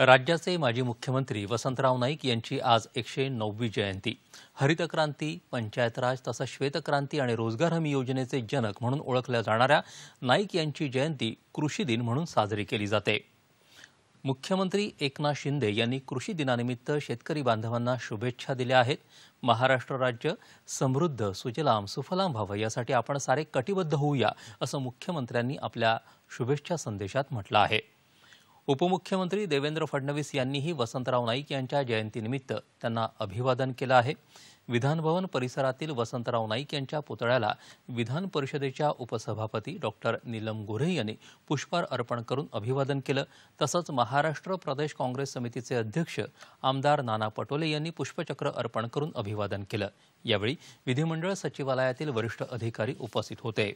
राज्याचे माजी मुख्यमंत्री वसंतराव नाईक यांची आज एकशे नववी जयंती हरितक्रांती पंचायतराज तसंच श्वेतक्रांती आणि रोजगार हमी योजनेचे जनक म्हणून ओळखल्या जाणाऱ्या नाईक यांची जयंती कृषी दिन म्हणून साजरी केली जाते मुख्यमंत्री एकनाथ शिंदे यांनी कृषी दिनानिमित्त शेतकरी बांधवांना शुभेच्छा दिल्या आहेत महाराष्ट्र राज्य समृद्ध सुजलाम सुफलाम व्हावं यासाठी आपण सारे कटिबद्ध होऊया असं मुख्यमंत्र्यांनी आपल्या शुभेच्छा संदेशात म्हटलं आहे उपमुख्यमंत्री देवेंद्र फडणवीस यांनीही वसंतराव नाईक यांच्या जयंतीनिमित्त त्यांना अभिवादन केलं आहे विधानभवन परिसरातील वसंतराव नाईक यांच्या पुतळ्याला विधान परिषदेच्या उपसभापती डॉ नीलम गोऱ्हे यांनी पुष्पहार अर्पण करून अभिवादन केलं तसंच महाराष्ट्र प्रदेश काँग्रेस समितीचे अध्यक्ष आमदार नाना पटोले यांनी पुष्पचक्र अर्पण करून अभिवादन केलं यावेळी विधिमंडळ सचिवालयातील वरिष्ठ अधिकारी उपस्थित होते